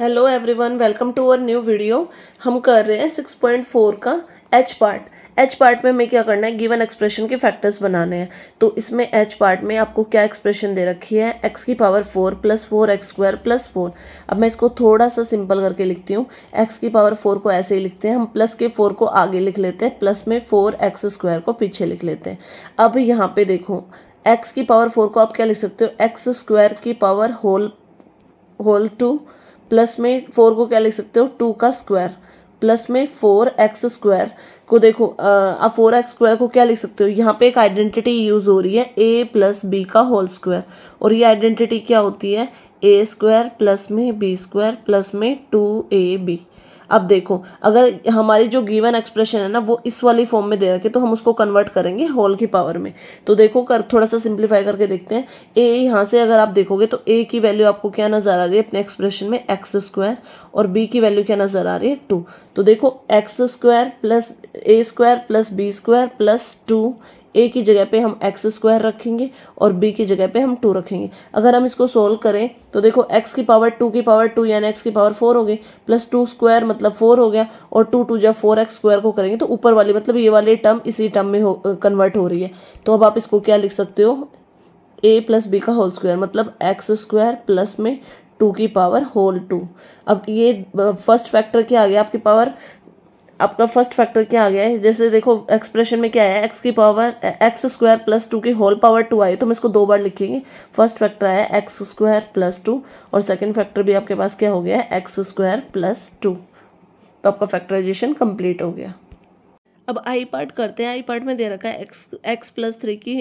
hello everyone welcome to our new video हम कर रहे हैं सिक्स पॉइंट फोर का एच पार्ट एच पार्ट में हमें क्या करना है गिवन एक्सप्रेशन के फैक्टर्स बनाने हैं तो इसमें एच पार्ट में आपको क्या एक्सप्रेशन दे रखी है एक्स की power four plus four x square plus four अब मैं इसको थोड़ा सा सिंपल करके लिखती हूँ एक्स की पावर फोर को ऐसे ही लिखते हैं हम प्लस के फोर को आगे लिख लेते हैं प्लस में फोर एक्स स्क्वायर को पीछे लिख लेते हैं अब यहाँ पे देखो एक्स की पावर फोर को आप क्या लिख सकते हो एक्स स्क्वायर की power whole whole two plus में फोर को क्या लिख सकते हो टू का स्क्वायर प्लस में फोर एक्स स्क्वायर को देखो आप फोर एक्स स्क्वायर को क्या लिख सकते हो यहाँ पे एक आइडेंटिटी यूज़ हो रही है ए प्लस बी का होल स्क्वायर और ये आइडेंटिटी क्या होती है ए स्क्वायर प्लस में बी स्क्वायर प्लस में टू ए बी अब देखो अगर हमारी जो गिवन एक्सप्रेशन है ना वो इस वाली फॉर्म में दे रखे तो हम उसको कन्वर्ट करेंगे होल की पावर में तो देखो कर थोड़ा सा सिंप्लीफाई करके देखते हैं ए यहाँ से अगर आप देखोगे तो ए की वैल्यू आपको क्या नज़र आ रही है अपने एक्सप्रेशन में एक्स स्क्वायर और बी की वैल्यू क्या नज़र आ रही है टू तो देखो X square plus A square plus B square plus two ए की जगह पे हम एक्स स्क्वायर रखेंगे और बी की जगह पे हम टू रखेंगे अगर हम इसको सोल्व करें तो देखो एक्स की पावर टू की पावर टू यानी एक्स की पावर फोर हो गई प्लस टू स्क्वायर मतलब फोर हो गया और टू टू जब फोर एक्स स्क्वायर को करेंगे तो ऊपर वाली मतलब ये वाली टर्म इसी टर्म में कन्वर्ट हो रही है तो अब आप इसको क्या लिख सकते हो ए प्लस बी का होल स्क्वायर मतलब एक्स स्क्वायर प्लस में टू की पावर होल टू अब ये फर्स्ट फैक्टर क्या आ गया आपकी पावर आपका फर्स्ट फैक्टर क्या आ गया है जैसे देखो एक्सप्रेशन में क्या है एक्स की power X square plus two की होल पावर टू आई तो हम इसको दो बार लिखेंगे फर्स्ट फैक्टर आया एक्स स्क्वायर प्लस टू और सेकंड फैक्टर भी आपके पास क्या हो गया है एक्स स्क्वायर प्लस टू तो आपका फैक्टराइजेशन कम्प्लीट हो गया अब आई पार्ट करते हैं आई पार्ट में दे रखा है एक्स एक्स प्लस थ्री की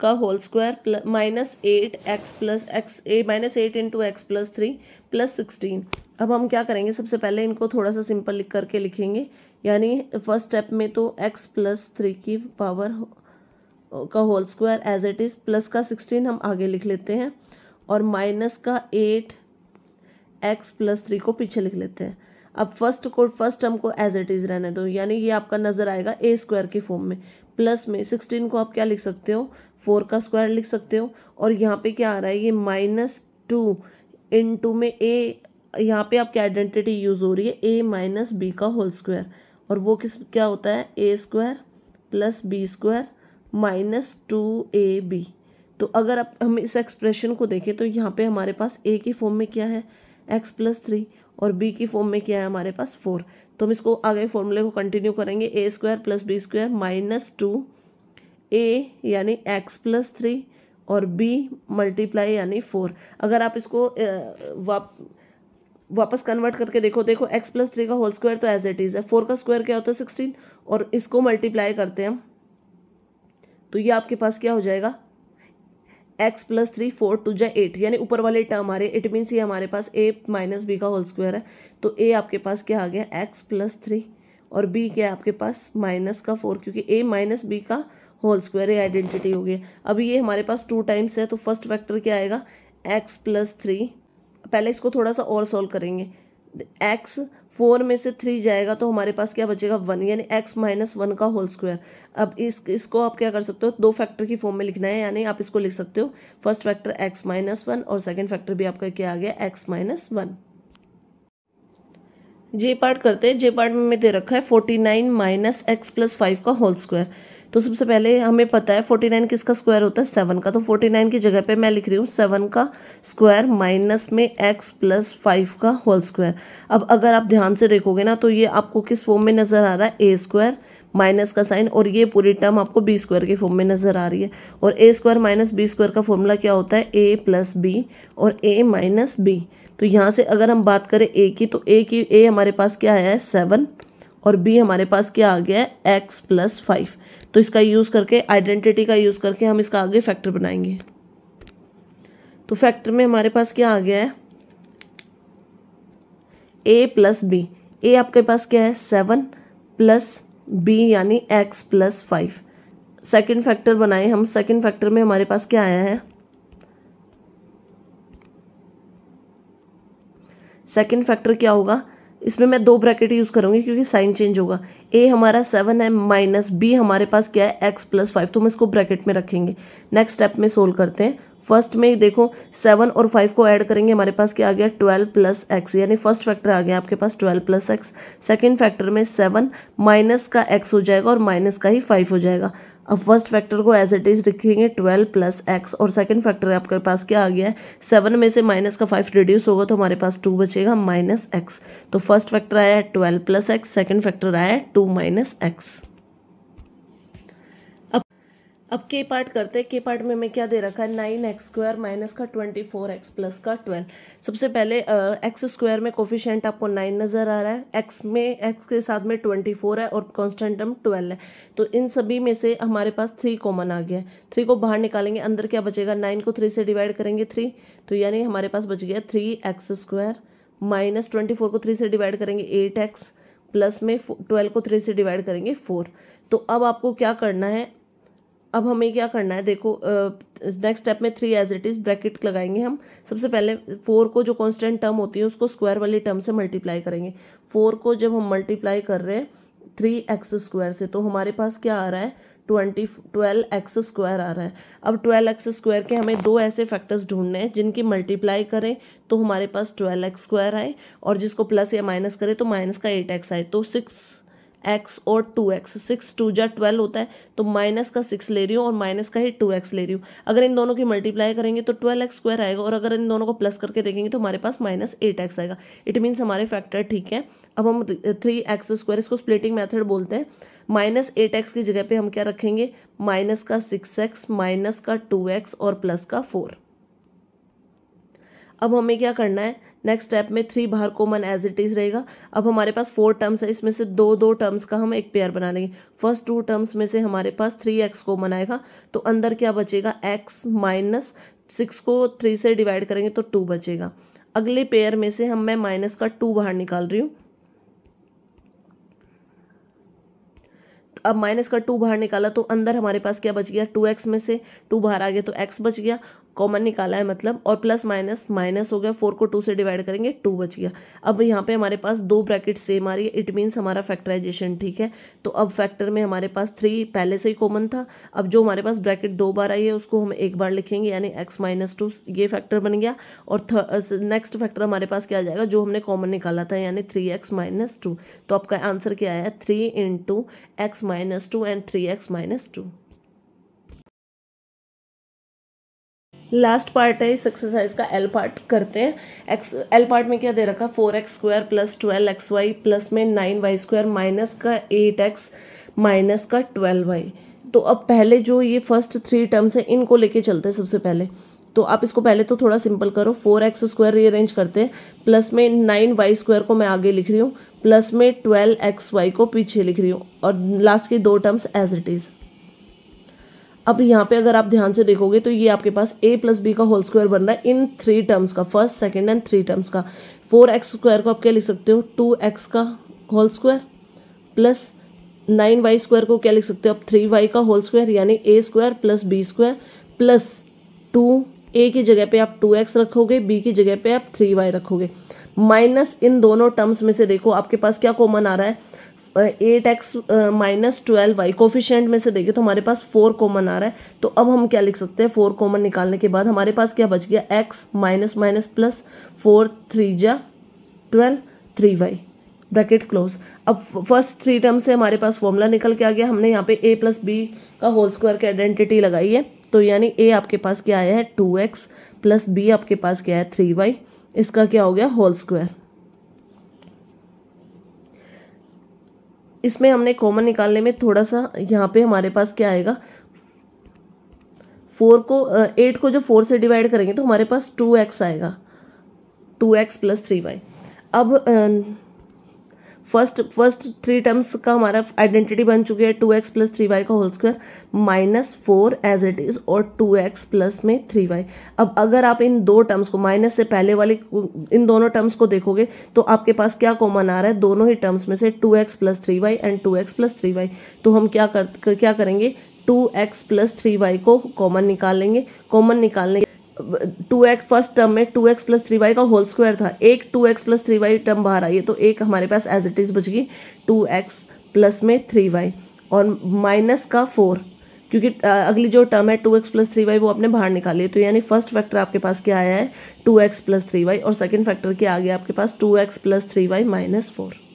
का whole square minus eight x plus X A minus eight into X plus three plus sixteen अब हम क्या करेंगे सबसे पहले इनको थोड़ा सा सिंपल लिख करके लिखेंगे यानी फर्स्ट स्टेप में तो एक्स प्लस थ्री की पावर का whole square as it is plus का सिक्सटीन हम आगे लिख लेते हैं और माइनस का एट एक्स प्लस थ्री को पीछे लिख लेते हैं अब फर्स्ट को फर्स्ट टर्म को एज इट इज़ रहने दो यानी ये आपका नज़र आएगा ए स्क्वायर के फॉर्म में प्लस में सिक्सटीन को आप क्या लिख सकते हो फोर का स्क्वायर लिख सकते हो और यहाँ पे क्या आ रहा है ये माइनस टू इन टू में ए यहाँ पे आपकी आइडेंटिटी यूज़ हो रही है ए माइनस बी का होल स्क्वायर और वो किस क्या होता है ए square plus B square minus two A B तो अगर आप हम इस एक्सप्रेशन को देखें तो यहाँ पे हमारे पास ए की फॉर्म में क्या है एक्स प्लस थ्री और बी की फॉर्म में क्या है हमारे पास फोर तो हम इसको आगे फॉर्मूले को कंटिन्यू करेंगे A square plus B square minus two A यानी एक्स प्लस थ्री और बी मल्टीप्लाई यानी फोर अगर आप इसको वाप वापस कन्वर्ट करके देखो देखो एक्स प्लस थ्री का होल स्क्वायर तो एज इट इज़ है फोर का स्क्वायर क्या होता है सिक्सटीन और इसको मल्टीप्लाई करते हैं हम तो ये आपके पास क्या हो जाएगा X plus three four two जै एट यानी ऊपर वाले टर्म आ रहे इट मीन्स ये हमारे पास ए माइनस बी का होल स्क्वायर है तो ए आपके पास क्या आ गया एक्स प्लस थ्री और बी क्या है आपके पास माइनस का फोर क्योंकि ए माइनस बी का होल स्क्वायर ये आइडेंटिटी हो गया अब ये हमारे पास टू टाइम्स है तो फर्स्ट फैक्टर क्या आएगा एक्स प्लस थ्री पहले इसको थोड़ा सा और सॉल्व करेंगे एक्स फोर में से थ्री जाएगा तो हमारे पास क्या बचेगा वन यानी एक्स माइनस वन का होल स्क्वायर अब इस इसको आप क्या कर सकते हो दो फैक्टर की फॉर्म में लिखना है यानी आप इसको लिख सकते हो first factor x minus one और सेकंड फैक्टर भी आपका क्या आ गया एक्स माइनस वन जे पार्ट करते हैं जे पार्ट में दे रखा है forty nine minus x plus five का होल स्क्वायर तो सबसे पहले हमें पता है फोर्टी नाइन किसका स्क्वायर होता है सेवन का तो फोर्टी नाइन की जगह पे मैं लिख रही हूँ सेवन का स्क्वायर माइनस में एक्स प्लस फाइव का होल स्क्वायर अब अगर आप ध्यान से देखोगे ना तो ये आपको किस फॉर्म में नज़र आ रहा है ए स्क्वायर माइनस का साइन और ये पूरी टर्म आपको बी स्क्वायर के फॉर्म में नज़र आ रही है और a square minus b square का फॉर्मूला क्या होता है ए प्लस बी और ए माइनस बी तो यहाँ से अगर हम बात करें ए की तो ए की ए हमारे पास क्या आया है सेवन और बी हमारे पास क्या आ गया है एक्स प्लस फाइव तो इसका यूज़ करके आइडेंटिटी का यूज़ करके हम इसका आगे फैक्टर बनाएंगे तो फैक्टर में हमारे पास क्या आ गया है ए प्लस बी ए आपके पास क्या है सेवन प्लस बी यानी x plus five second factor बनाए हम सेकेंड फैक्टर में हमारे पास क्या आया है सेकेंड फैक्टर क्या होगा इसमें मैं दो ब्रैकेट यूज़ करूँगी क्योंकि साइन चेंज होगा ए हमारा सेवन है माइनस बी हमारे पास क्या है एक्स प्लस फाइव तो हम इसको ब्रैकेट में रखेंगे नेक्स्ट स्टेप में सोल्व करते हैं फर्स्ट में ही देखो सेवन और फाइव को ऐड करेंगे हमारे पास क्या आ गया ट्वेल्व प्लस एक्स यानी फर्स्ट फैक्टर आ गया आपके पास twelve plus x second factor में सेवन माइनस का एक्स हो जाएगा और माइनस का ही फाइव हो जाएगा अब फर्स्ट फैक्टर को एज इट इज़ लिखेंगे ट्वेल्व प्लस एक्स और सेकंड फैक्टर आपके पास क्या आ गया है सेवन में से माइनस का फाइव रिड्यूस होगा तो हमारे पास टू बचेगा माइनस एक्स तो फर्स्ट फैक्टर आया है twelve plus x second factor आया है टू माइनस एक्स अब के पार्ट करते हैं के पार्ट में हमें क्या दे रखा है नाइन एक्स स्क्वायर माइनस का ट्वेंटी फोर एक्स प्लस का ट्वेल्व सबसे पहले एक्स स्क्वायर में कोफिशेंट आपको नाइन नज़र आ रहा है एक्स में एक्स के साथ में ट्वेंटी फोर है और कॉन्स्टेंट हम ट्वेल्व है तो इन सभी में से हमारे पास थ्री कॉमन आ गया है थ्री को बाहर निकालेंगे अंदर क्या बचेगा नाइन को थ्री से डिवाइड करेंगे थ्री तो यानी हमारे पास बच गया three x square minus twenty four को थ्री से डिवाइड करेंगे एट एक्स प्लस में ट्वेल्व को थ्री से डिवाइड करेंगे फोर तो अब आपको क्या करना है अब हमें क्या करना है देखो नेक्स्ट स्टेप में three as it is bracket लगाएंगे हम सबसे पहले फोर को जो कॉन्स्टेंट टर्म होती है उसको स्क्वायर वाली टर्म से मल्टीप्लाई करेंगे फोर को जब हम मल्टीप्लाई कर रहे हैं थ्री एक्स स्क्वायर से तो हमारे पास क्या आ रहा है ट्वेंटी ट्वेल्व एक्स स्क्वायर आ रहा है अब ट्वेल्व एक्स स्क्वायर के हमें दो ऐसे फैक्टर्स ढूंढने हैं जिनकी मल्टीप्लाई करें तो हमारे पास ट्वेल्व एक्स स्क्वायर आए और जिसको प्लस या माइनस करें तो माइनस का एट एक्स आए तो सिक्स एक्स और टू एक्स सिक्स टू जै ट्वेल्व होता है तो माइनस का सिक्स ले रही हूँ और माइनस का ही टू एक्स ले रही हूँ अगर इन दोनों की मल्टीप्लाई करेंगे तो ट्वेल्व एक्स स्क्वायर आएगा और अगर इन दोनों को प्लस करके देखेंगे तो हमारे पास माइनस एट एक्स आएगा इट मीन्स हमारे फैक्टर ठीक है अब हम थ्री एक्स स्क्वायर इसको स्प्लिटिंग मैथड बोलते हैं माइनस एट एक्स की जगह पर हम क्या रखेंगे माइनस का सिक्स एक्स माइनस का टू एक्स और प्लस का फोर अब हमें क्या करना है नेक्स्ट स्टेप में थ्री बाहर कॉमन एज इट इज़ रहेगा अब हमारे पास फोर टर्म्स है इसमें से दो दो टर्म्स का हम एक पेयर बना लेंगे फर्स्ट टू टर्म्स में से हमारे पास थ्री एक्स कॉमन आएगा तो अंदर क्या बचेगा एक्स माइनस सिक्स को थ्री से डिवाइड करेंगे तो टू बचेगा अगले पेयर में से हम मैं माइनस का टू बाहर निकाल रही हूँ अब माइनस का टू बाहर निकाला तो अंदर हमारे पास क्या बच गया टू एक्स में से टू बाहर आ गया तो एक्स बच गया कॉमन निकाला है मतलब और प्लस माइनस माइनस हो गया फोर को टू से डिवाइड करेंगे टू बच गया अब यहाँ पे हमारे पास दो ब्रैकेट सेम आ रही है इट मीन्स हमारा फैक्टराइजेशन ठीक है तो अब फैक्टर में हमारे पास थ्री पहले से ही कॉमन था अब जो हमारे पास ब्रैकेट दो बार आई है उसको हम एक बार लिखेंगे यानी एक्स माइनस टू ये फैक्टर बन गया और नेक्स्ट फैक्टर हमारे पास क्या आ जाएगा जो हमने कॉमन निकाला था यानी थ्री एक्स माइनस टू तो आपका आंसर क्या आया three into x minus two and three x minus two last part है इस एक्सरसाइज का एल पार्ट करते हैं एक्स एल पार्ट में क्या दे रखा है four x square plus twelve x y plus में नाइन वाई स्क्वायर माइनस का एट एक्स माइनस का ट्वेल्व वाई तो अब पहले जो ये फर्स्ट थ्री टर्म्स हैं इनको लेके चलते हैं सबसे पहले तो आप इसको पहले तो थोड़ा सिंपल करो फोर एक्स स्क्वायर रीअरेंज करते हैं प्लस में नाइन वाई स्क्वायर को मैं आगे लिख रही हूँ प्लस में ट्वेल्व एक्स वाई को पीछे लिख रही हूँ और लास्ट की दो टर्म्स एज इट इज़ अब यहाँ पे अगर आप ध्यान से देखोगे तो ये आपके पास ए प्लस बी का होल स्क्वायर बन रहा है इन थ्री टर्म्स का first second and three terms का फोर एक्स स्क्वायर को आप क्या लिख सकते हो टू एक्स का whole square plus nine y square को क्या लिख सकते हो आप थ्री वाई का होल स्क्वायर यानी a square plus B square plus two ए की जगह पे आप टू एक्स रखोगे बी की जगह पे आप थ्री वाई रखोगे माइनस इन दोनों टर्म्स में से देखो आपके पास क्या कॉमन आ रहा है eight x minus twelve y coefficient में से देखें तो हमारे पास फोर कॉमन आ रहा है तो अब हम क्या लिख सकते हैं फोर कॉमन निकालने के बाद हमारे पास क्या बच गया x minus minus plus four three जा twelve three y bracket close अब फर्स्ट थ्री टर्म से हमारे पास फॉर्मूला निकल के आ गया हमने यहाँ पे ए प्लस बी का होल स्क्वायर की आइडेंटिटी लगाई है तो यानी ए आपके पास क्या आया है टू एक्स प्लस बी आपके पास क्या है थ्री वाई इसका क्या हो गया होल स्क्वायर इसमें हमने कॉमन निकालने में थोड़ा सा यहाँ पे हमारे पास क्या आएगा फोर को एट को जो फोर से डिवाइड करेंगे तो हमारे पास टू एक्स आएगा two x plus three y अब फर्स्ट फर्स्ट थ्री टर्म्स का हमारा आइडेंटिटी बन चुकी है two x plus three y का whole square minus four as it is और टू एक्स प्लस में थ्री वाई अब अगर आप इन दो टर्म्स को माइनस से पहले वाले इन दोनों टर्म्स को देखोगे तो आपके पास क्या कॉमन आ रहा है दोनों ही टर्म्स में से two x plus three y and two x plus three y तो हम क्या कर क्या करेंगे two x plus three y को कॉमन निकाल लेंगे कॉमन निकालने टू एक्स फर्स्ट टर्म में two x plus three y का होल स्क्वायर था एक two x plus three y term बाहर आई है तो एक हमारे पास एज इट इज़ बच गई टू एक्स प्लस में थ्री वाई और माइनस का फोर क्योंकि अगली जो टर्म है two x plus three y वो आपने बाहर निकाली है तो यानी फर्स्ट फैक्टर आपके पास क्या आया है two x plus three y और सेकेंड फैक्टर क्या आ गया आपके पास two x plus three y minus four